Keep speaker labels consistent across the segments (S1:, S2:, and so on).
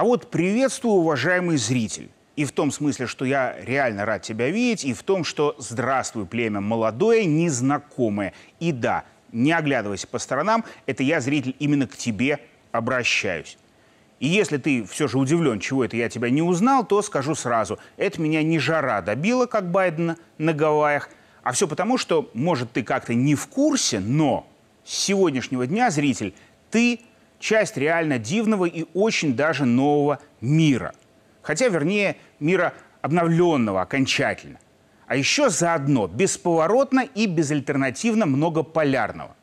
S1: А вот приветствую, уважаемый зритель. И в том смысле, что я реально рад тебя видеть, и в том, что здравствуй, племя молодое, незнакомое. И да, не оглядывайся по сторонам, это я, зритель, именно к тебе обращаюсь. И если ты все же удивлен, чего это я тебя не узнал, то скажу сразу, это меня не жара добила, как Байдена на Гавайях, а все потому, что, может, ты как-то не в курсе, но с сегодняшнего дня, зритель, ты часть реально дивного и очень даже нового мира. Хотя, вернее, мира обновленного окончательно. А еще заодно бесповоротно и безальтернативно многополярного.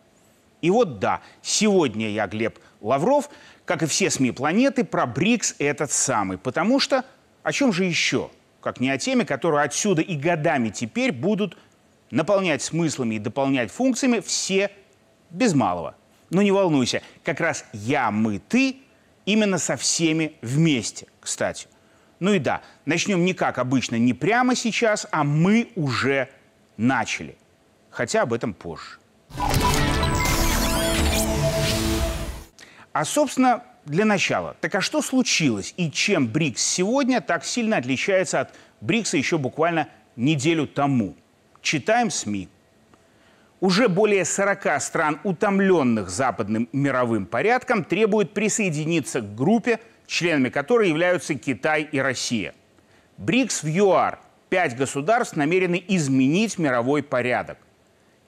S1: И вот да, сегодня я, Глеб Лавров, как и все СМИ планеты, про БРИКС этот самый. Потому что о чем же еще, как не о теме, которую отсюда и годами теперь будут наполнять смыслами и дополнять функциями все без малого – но не волнуйся, как раз я, мы, ты именно со всеми вместе, кстати. Ну и да, начнем не как обычно, не прямо сейчас, а мы уже начали. Хотя об этом позже. А, собственно, для начала, так а что случилось и чем БРИКС сегодня так сильно отличается от БРИКСа еще буквально неделю тому? Читаем СМИ. Уже более 40 стран, утомленных западным мировым порядком, требуют присоединиться к группе, членами которой являются Китай и Россия. БРИКС в ЮАР. Пять государств намерены изменить мировой порядок.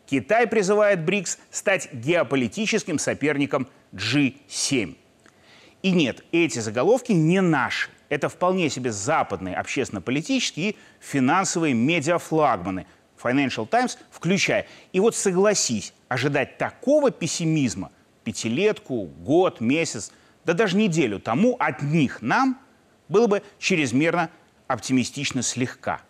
S1: Китай призывает БРИКС стать геополитическим соперником G7. И нет, эти заголовки не наши. Это вполне себе западные общественно-политические и финансовые медиафлагманы – Financial Times включая. И вот согласись, ожидать такого пессимизма пятилетку, год, месяц, да даже неделю тому от них нам было бы чрезмерно оптимистично слегка.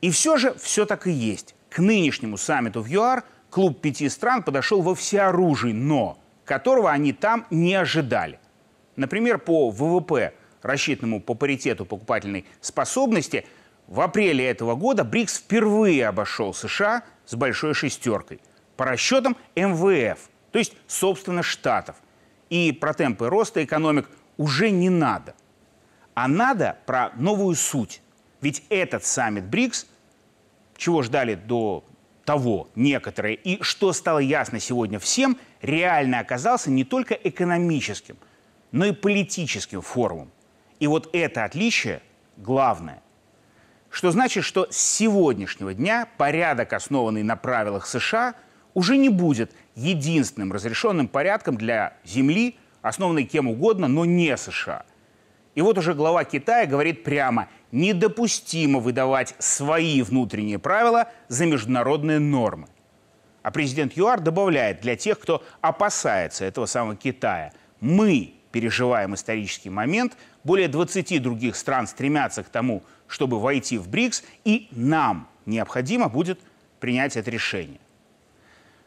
S1: И все же все так и есть. К нынешнему саммиту в ЮАР клуб пяти стран подошел во всеоружии, но которого они там не ожидали. Например, по ВВП, рассчитанному по паритету покупательной способности – в апреле этого года БРИКС впервые обошел США с большой шестеркой. По расчетам МВФ, то есть, собственно, Штатов. И про темпы роста экономик уже не надо. А надо про новую суть. Ведь этот саммит БРИКС, чего ждали до того некоторые, и что стало ясно сегодня всем, реально оказался не только экономическим, но и политическим форумом. И вот это отличие главное. Что значит, что с сегодняшнего дня порядок, основанный на правилах США, уже не будет единственным разрешенным порядком для Земли, основанной кем угодно, но не США. И вот уже глава Китая говорит прямо, недопустимо выдавать свои внутренние правила за международные нормы. А президент ЮАР добавляет для тех, кто опасается этого самого Китая, мы переживаем исторический момент. Более 20 других стран стремятся к тому, чтобы войти в БРИКС, и нам необходимо будет принять это решение.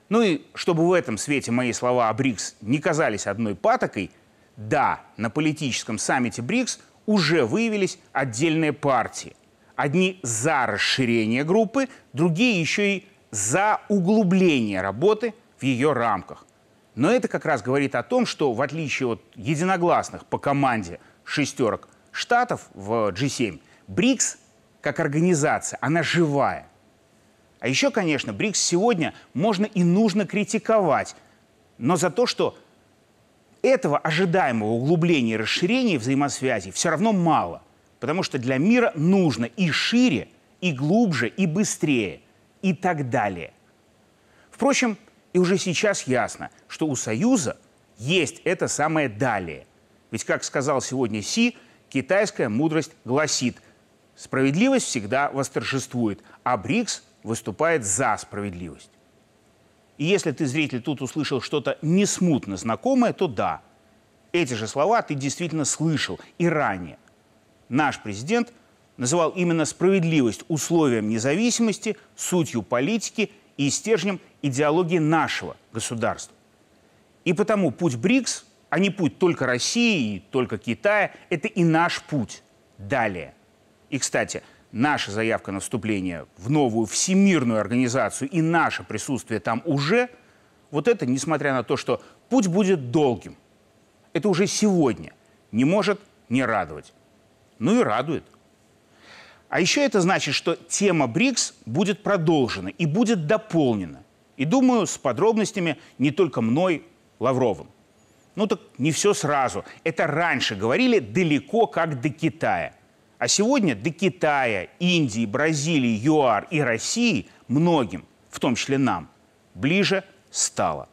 S1: Ну и чтобы в этом свете мои слова о БРИКС не казались одной патокой, да, на политическом саммите БРИКС уже выявились отдельные партии. Одни за расширение группы, другие еще и за углубление работы в ее рамках. Но это как раз говорит о том, что в отличие от единогласных по команде шестерок штатов в G7, БРИКС как организация, она живая. А еще, конечно, БРИКС сегодня можно и нужно критиковать, но за то, что этого ожидаемого углубления и расширения взаимосвязи все равно мало, потому что для мира нужно и шире, и глубже, и быстрее, и так далее. Впрочем, и уже сейчас ясно, что у Союза есть это самое «далее». Ведь, как сказал сегодня Си, китайская мудрость гласит «справедливость всегда восторжествует, а БРИКС выступает за справедливость». И если ты, зритель, тут услышал что-то несмутно знакомое, то да, эти же слова ты действительно слышал и ранее. Наш президент называл именно справедливость условием независимости, сутью политики – и стержнем идеологии нашего государства. И потому путь БРИКС, а не путь только России и только Китая, это и наш путь далее. И, кстати, наша заявка на вступление в новую всемирную организацию и наше присутствие там уже, вот это, несмотря на то, что путь будет долгим, это уже сегодня не может не радовать. Ну и радует. А еще это значит, что тема БРИКС будет продолжена и будет дополнена. И думаю, с подробностями не только мной, Лавровым. Ну так не все сразу. Это раньше говорили далеко как до Китая. А сегодня до Китая, Индии, Бразилии, ЮАР и России многим, в том числе нам, ближе стало.